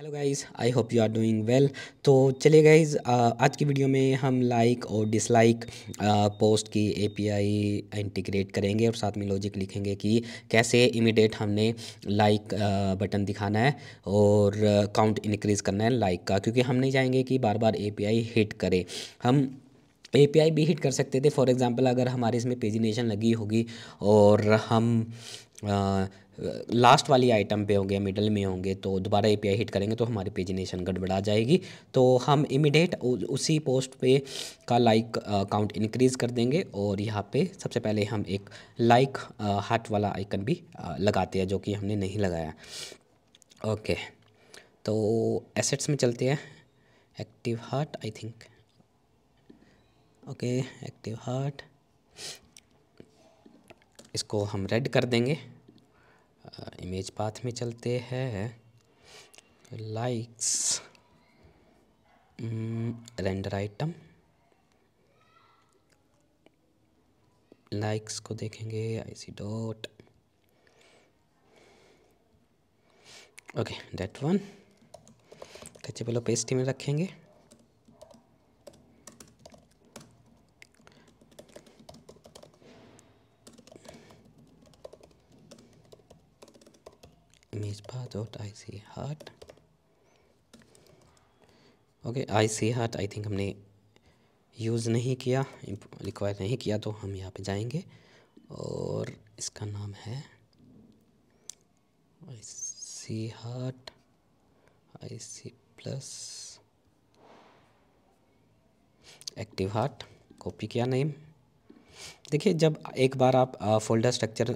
Hello guys I hope you are doing well तो चलिए guys आज की वीडियो में हम लाइक और डिसलाइक पोस्ट की एपीआई इंटीग्रेट करेंगे और साथ में लॉजिक लिखेंगे कि कैसे इमीडिएट हमने लाइक बटन दिखाना है और काउंट इंक्रीज़ करना है लाइक का क्योंकि हम नहीं चाहेंगे कि बार बार एपीआई हिट करे हम ए भी हिट कर सकते थे फॉर एग्ज़ाम्पल अगर हमारे इसमें पेजिनेशन लगी होगी और हम आ, लास्ट वाली आइटम पे होंगे मिडल में होंगे तो दोबारा ए हिट करेंगे तो हमारी पेजिनेशन गड़बड़ा जाएगी तो हम इमिडिएट उसी पोस्ट पे का लाइक काउंट इंक्रीज़ कर देंगे और यहाँ पे सबसे पहले हम एक लाइक हार्ट वाला आइकन भी लगाते हैं जो कि हमने नहीं लगाया ओके तो एसेट्स में चलते हैं active heart I think okay active heart इसको हम रेड कर देंगे इमेज पाथ में चलते हैं लाइक्स रेंडर आइटम लाइक्स को देखेंगे I C dot okay date one कच्चे पहले पेस्ट में रखेंगे Mizpah dot I C heart okay I C heart I think हमने यूज़ नहीं किया रिक्वायर नहीं किया तो हम यहाँ पे जाएंगे और इसका नाम है I C heart I C plus active heart copy किया नेम देखिए जब एक बार आप फोल्डर स्ट्रक्चर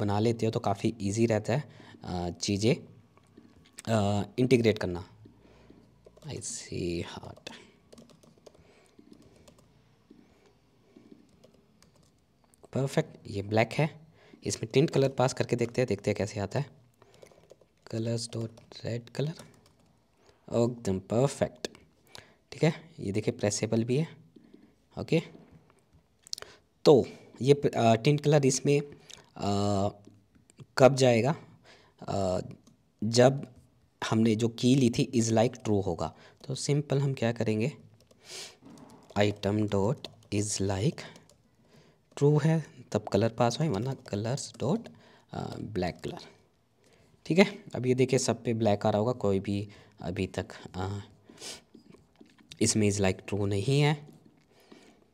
बना लेते हो तो काफ़ी इजी रहता है चीज़ें इंटीग्रेट करना आई सी हार्ट परफेक्ट ये ब्लैक है इसमें टिंट कलर पास करके देखते हैं देखते हैं कैसे आता है कलर्स डॉट रेड कलर एकदम परफेक्ट ठीक है ये देखिए प्रेसेबल भी है ओके तो ये टिंट कलर इसमें कब जाएगा आ, जब हमने जो की ली थी इज़ लाइक ट्रू होगा तो सिंपल हम क्या करेंगे item dot is like true है तब कलर पास होए वरना कलर्स डॉट ब्लैक कलर ठीक है अब ये देखिए सब पे ब्लैक आ रहा होगा कोई भी अभी तक आ, इसमें इज़ लाइक ट्रू नहीं है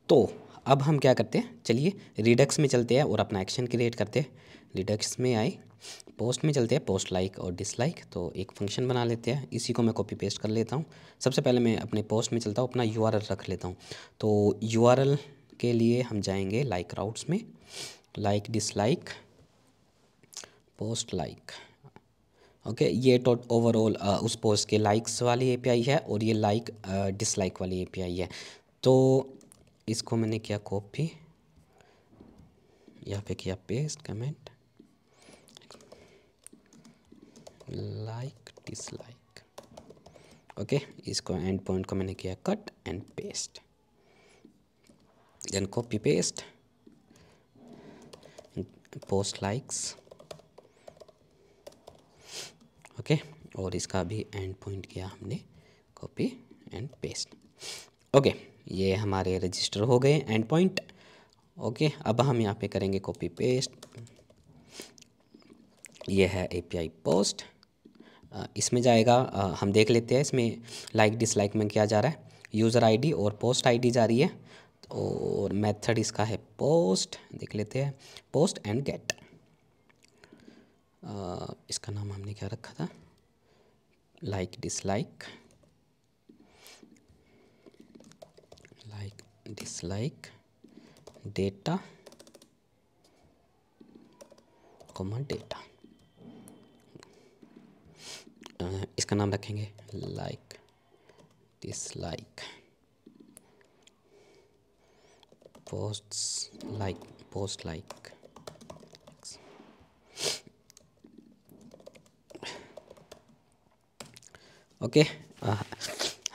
तो अब हम क्या करते हैं चलिए रिडक्स में चलते हैं और अपना एक्शन क्रिएट करते हैं रिडक्स में आए पोस्ट में चलते हैं पोस्ट लाइक और डिसलाइक तो एक फंक्शन बना लेते हैं इसी को मैं कॉपी पेस्ट कर लेता हूँ सबसे पहले मैं अपने पोस्ट में चलता हूँ अपना यू रख लेता हूँ तो यू के लिए हम जाएंगे लाइक राउट्स में like dislike post like okay ये टोट ओवरऑल उस पोस्ट के लाइक्स वाली एपीआई है और ये लाइक डिसलाइक वाली एपीआई है तो इसको मैंने किया कॉपी यहाँ पे किया paste comment like dislike okay इसको एंड पॉइंट को मैंने किया cut and paste then copy paste post likes okay और इसका भी एंड पॉइंट किया हमने कॉपी एंड पेस्ट ओके ये हमारे रजिस्टर हो गए एंड पॉइंट ओके अब हम यहाँ पे करेंगे कॉपी पेस्ट ये है एपीआई पोस्ट इसमें जाएगा हम देख लेते हैं इसमें लाइक डिसलाइक में क्या जा रहा है यूज़र आईडी और पोस्ट आईडी जा रही है और मेथड इसका है पोस्ट देख लेते हैं पोस्ट एंड गेट इसका नाम हमने क्या रखा था like dislike dislike data comma data इसका नाम रखेंगे like dislike posts like post like okay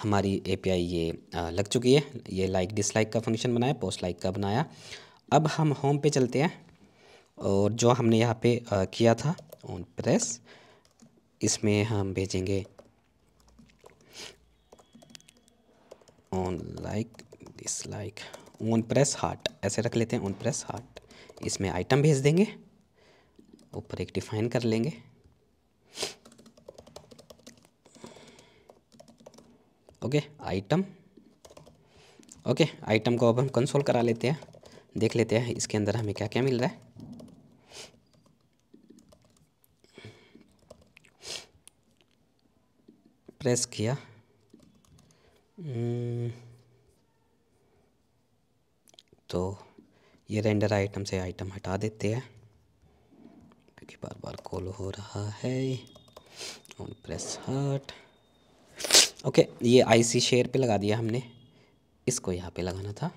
हमारी एपीआई ये लग चुकी है ये लाइक डिसलाइक का फंक्शन बनाया पोस्ट लाइक का बनाया अब हम होम पे चलते हैं और जो हमने यहाँ पे किया था ऑन प्रेस इसमें हम भेजेंगे on like dislike on press heart ऐसे रख लेते हैं ऑन प्रेस हार्ट इसमें आइटम भेज देंगे ऊपर एक डिफाइन कर लेंगे ओके आइटम ओके आइटम को अब हम कंसोल करा लेते हैं देख लेते हैं इसके अंदर हमें क्या क्या मिल रहा है प्रेस किया hmm। तो ये रेंडर आइटम से आइटम हटा देते हैं क्योंकि बार बार कॉल हो रहा है ऑन प्रेस हट ओके ये आई सी शेयर पे लगा दिया हमने इसको यहाँ पे लगाना था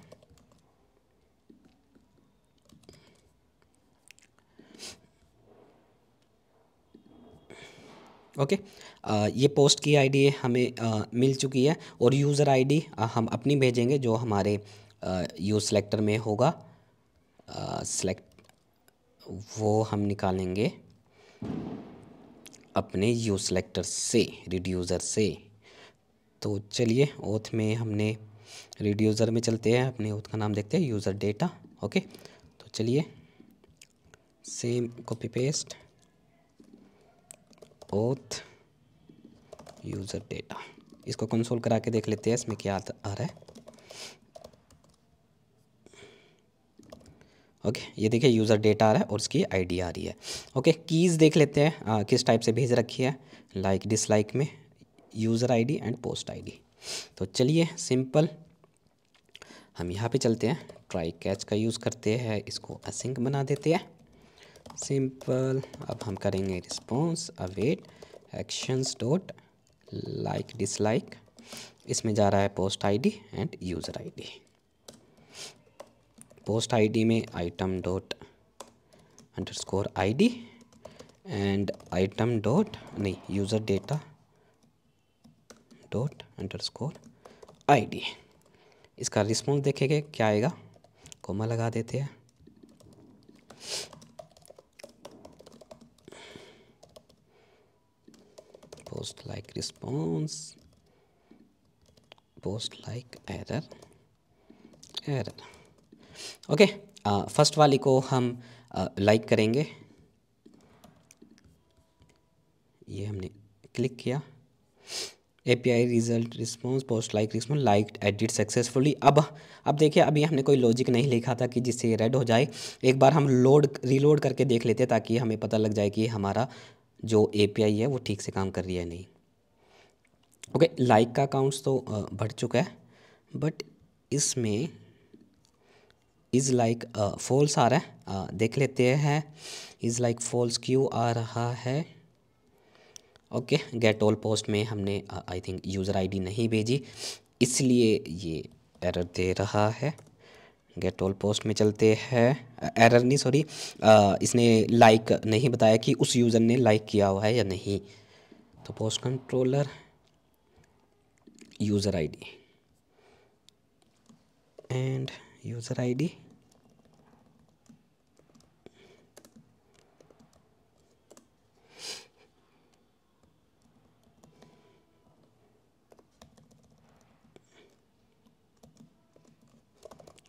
ओके okay. ये पोस्ट की आईडी हमें आ, मिल चुकी है और यूज़र आईडी हम अपनी भेजेंगे जो हमारे यूज सेलेक्टर में होगा सेलेक्ट वो हम निकालेंगे अपने यूज सेलेक्टर से रिड्यूज़र से तो चलिए ओथ में हमने रीड यूज़र में चलते हैं अपने ओथ का नाम देखते हैं यूज़र डेटा ओके तो चलिए same copy paste auth user data इसको कंसोल करा के देख लेते हैं इसमें क्या आ रहा है ओके okay, ये देखिए यूज़र डेटा आ रहा है और उसकी आईडी आ रही है ओके okay, कीज़ देख लेते हैं आ, किस टाइप से भेज रखी है लाइक like, डिसलाइक में user ID and post ID तो चलिए सिंपल हम यहाँ पे चलते हैं ट्राई कैच का यूज़ करते हैं इसको असिंक बना देते हैं सिंपल अब हम करेंगे response await actions dot like dislike इसमें जा रहा है post ID and user ID post ID में item dot underscore ID and item dot नहीं user data dot underscore I D इसका रिस्पॉन्स देखेंगे क्या आएगा कोमा लगा देते हैं post like response post like error error okay first वाली को हम लाइक uh, like करेंगे ये हमने क्लिक किया API result response post like response like added successfully अब अब देखिए अभी हमने कोई लॉजिक नहीं लिखा था कि जिससे ये रेड हो जाए एक बार हम लोड रीलोड करके देख लेते ताकि हमें पता लग जाए कि हमारा जो आई है वो ठीक से काम कर रही है नहीं ओके लाइक का अकाउंट्स तो बढ़ चुका है बट इसमें इज़ लाइक फॉल्स आ रहा है uh, देख लेते हैं इज़ लाइक फॉल्स क्यों आ रहा है ओके गेट ऑल पोस्ट में हमने आई थिंक यूज़र आईडी नहीं भेजी इसलिए ये एरर दे रहा है गेट ऑल पोस्ट में चलते हैं एरर नहीं सॉरी इसने लाइक नहीं बताया कि उस यूज़र ने लाइक किया हुआ है या नहीं तो post controller user ID and user ID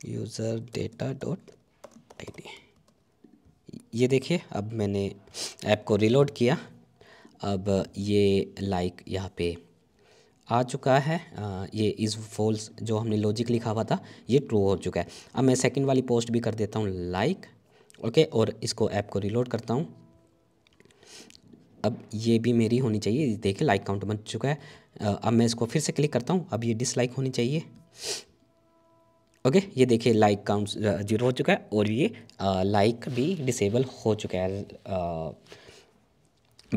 user data dot I ये देखिए अब मैंने ऐप को रिलोड किया अब ये लाइक यहाँ पे आ चुका है आ, ये इज़ फॉल्स जो हमने लॉजिक लिखा हुआ था ये ट्रू हो चुका है अब मैं सेकंड वाली पोस्ट भी कर देता हूँ लाइक ओके और इसको ऐप को रिलोड करता हूँ अब ये भी मेरी होनी चाहिए देखिए लाइक काउंट बन चुका है अब मैं इसको फिर से क्लिक करता हूँ अब ये डिसलाइक होनी चाहिए ओके ये देखिए लाइक काउंट जीरो हो चुका है और ये लाइक भी डिसेबल हो चुका है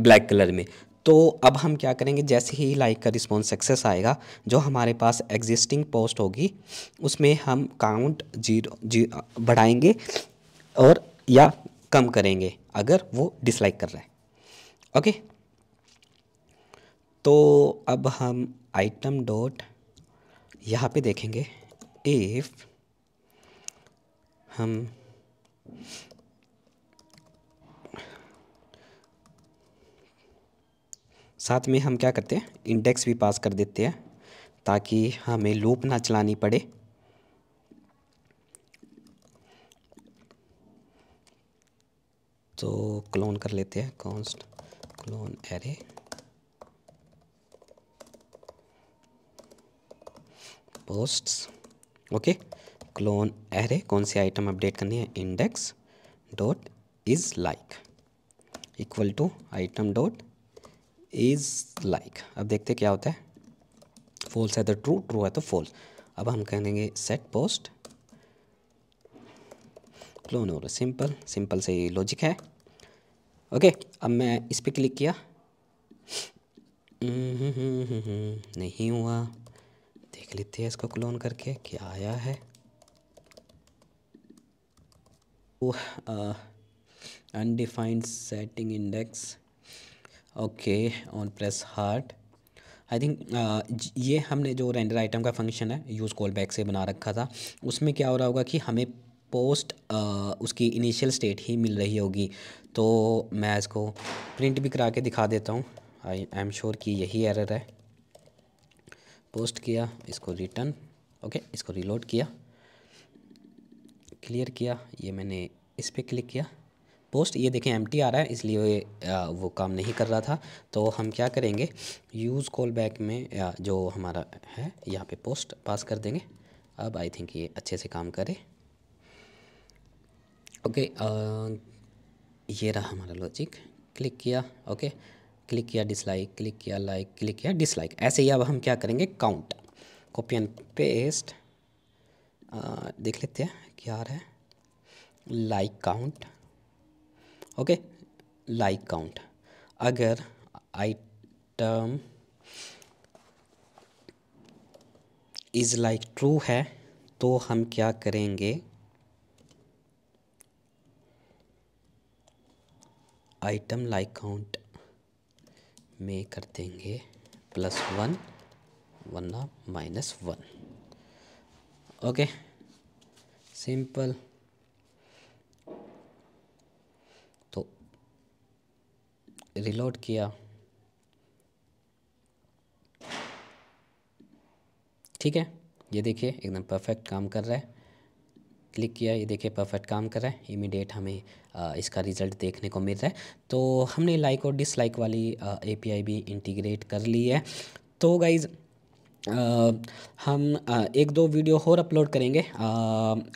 ब्लैक कलर में तो अब हम क्या करेंगे जैसे ही लाइक का रिस्पॉन्स सक्सेस आएगा जो हमारे पास एग्जिस्टिंग पोस्ट होगी उसमें हम काउंट जीरो जी बढ़ाएंगे और या कम करेंगे अगर वो डिसलाइक कर रहा है ओके तो अब हम आइटम डॉट यहाँ पे देखेंगे if हम साथ में हम क्या करते हैं इंडेक्स भी पास कर देते हैं ताकि हमें लूप ना चलानी पड़े तो क्लोन कर लेते हैं const clone array posts okay clone array कौन सी आइटम अपडेट करनी है index dot is like equal to item dot is like अब देखते क्या होता है फॉल्स है तो ट्रू ट्रू है तो फॉल्स अब हम कह देंगे सेट पोस्ट क्लोन और सिंपल सिंपल से लॉजिक है ओके अब मैं इस पर क्लिक किया नहीं हुआ देख लेते हैं इसको क्लोन करके क्या आया है undefined setting index okay on press heart I think ये हमने जो रेंडर आइटम का फंक्शन है यूज़ कॉल बैक से बना रखा था उसमें क्या हो रहा होगा कि हमें पोस्ट आ, उसकी इनिशियल स्टेट ही मिल रही होगी तो मैं इसको प्रिंट भी करा के दिखा देता हूँ आई आई एम श्योर कि यही एरर है पोस्ट किया इसको रिटर्न ओके इसको रिलोड किया क्लियर किया ये मैंने इस पर क्लिक किया पोस्ट ये देखें एम आ रहा है इसलिए वो, वो काम नहीं कर रहा था तो हम क्या करेंगे यूज़ कॉल बैक में जो हमारा है यहाँ पे पोस्ट पास कर देंगे अब आई थिंक ये अच्छे से काम करे ओके आ, ये रहा हमारा लॉजिक क्लिक किया ओके क्लिक किया डिसलाइक क्लिक किया लाइक क्लिक किया डिसलाइक ऐसे ही अब हम क्या करेंगे काउंट कॉपी एंड पेस्ट देख लेते हैं क्या आ रहा है like count okay like count अगर आइटम इज़ लाइक ट्रू है तो हम क्या करेंगे आइटम लाइक काउंट మే కర్ దేంగే ప్లస్ 1 1 ఆఫ్ మైనస్ 1 ఓకే సింపుల్ తో రీలోడ్ కియా ਠੀਕ ਹੈ ਇਹ ਦੇਖिए एकदम ਪਰਫੈਕਟ ਕੰਮ ਕਰ ਰਹਾ ਹੈ क्लिक किया ये देखिए परफेक्ट काम कर रहा है इमीडिएट हमें आ, इसका रिज़ल्ट देखने को मिल रहा है तो हमने लाइक और डिसलाइक वाली एपीआई भी इंटीग्रेट कर ली है तो गाइज़ Uh, हम uh, एक दो वीडियो और अपलोड करेंगे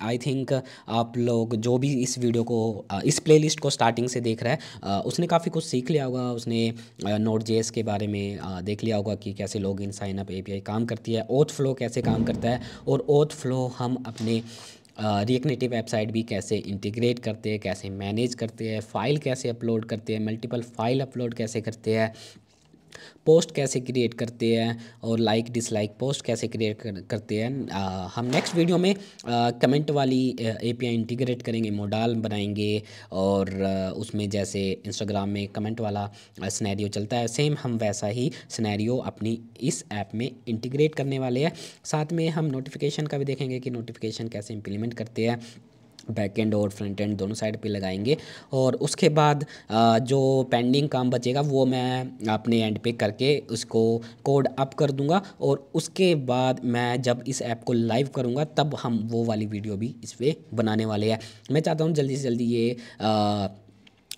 आई थिंक आप लोग जो भी इस वीडियो को uh, इस प्लेलिस्ट को स्टार्टिंग से देख रहा है उसने काफ़ी कुछ सीख लिया होगा उसने नोट जेस के बारे में देख लिया होगा कि कैसे log in sign up API काम करती है ओथ फ्लो कैसे काम करता है और ओथ फ्लो हम अपने रिएक्ट नेटिव वेबसाइट भी कैसे इंटीग्रेट करते हैं कैसे मैनेज करते हैं फ़ाइल कैसे अपलोड करते हैं मल्टीपल फाइल अपलोड कैसे करते हैं पोस्ट कैसे क्रिएट करते हैं और लाइक डिसलाइक पोस्ट कैसे क्रिएट कर, करते हैं हम नेक्स्ट वीडियो में कमेंट वाली एपीआई इंटीग्रेट करेंगे मोडाल बनाएंगे और उसमें जैसे इंस्टाग्राम में कमेंट वाला स्नैरियो चलता है सेम हम वैसा ही स्नैरियो अपनी इस ऐप में इंटीग्रेट करने वाले हैं साथ में हम नोटिफिकेशन का भी देखेंगे कि नोटिफिकेशन कैसे इम्प्लीमेंट करते हैं बैक एंड और फ्रंट एंड दोनों साइड पे लगाएंगे और उसके बाद जो पेंडिंग काम बचेगा वो मैं अपने एंड पे करके उसको कोड अप कर दूंगा और उसके बाद मैं जब इस ऐप को लाइव करूंगा तब हम वो वाली वीडियो भी इस पर बनाने वाले हैं मैं चाहता हूँ जल्दी से जल्दी ये आ,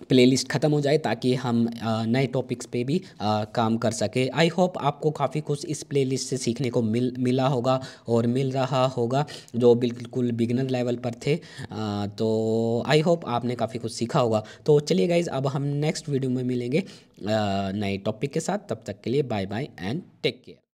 प्लेलिस्ट ख़त्म हो जाए ताकि हम नए टॉपिक्स पे भी आ, काम कर सके आई होप आपको काफ़ी कुछ इस प्लेलिस्ट से सीखने को मिल मिला होगा और मिल रहा होगा जो बिल्कुल बिगनर लेवल पर थे आ, तो आई होप आपने काफ़ी कुछ सीखा होगा तो चलिए गाइज अब हम नेक्स्ट वीडियो में मिलेंगे नए टॉपिक के साथ तब तक के लिए bye bye and take care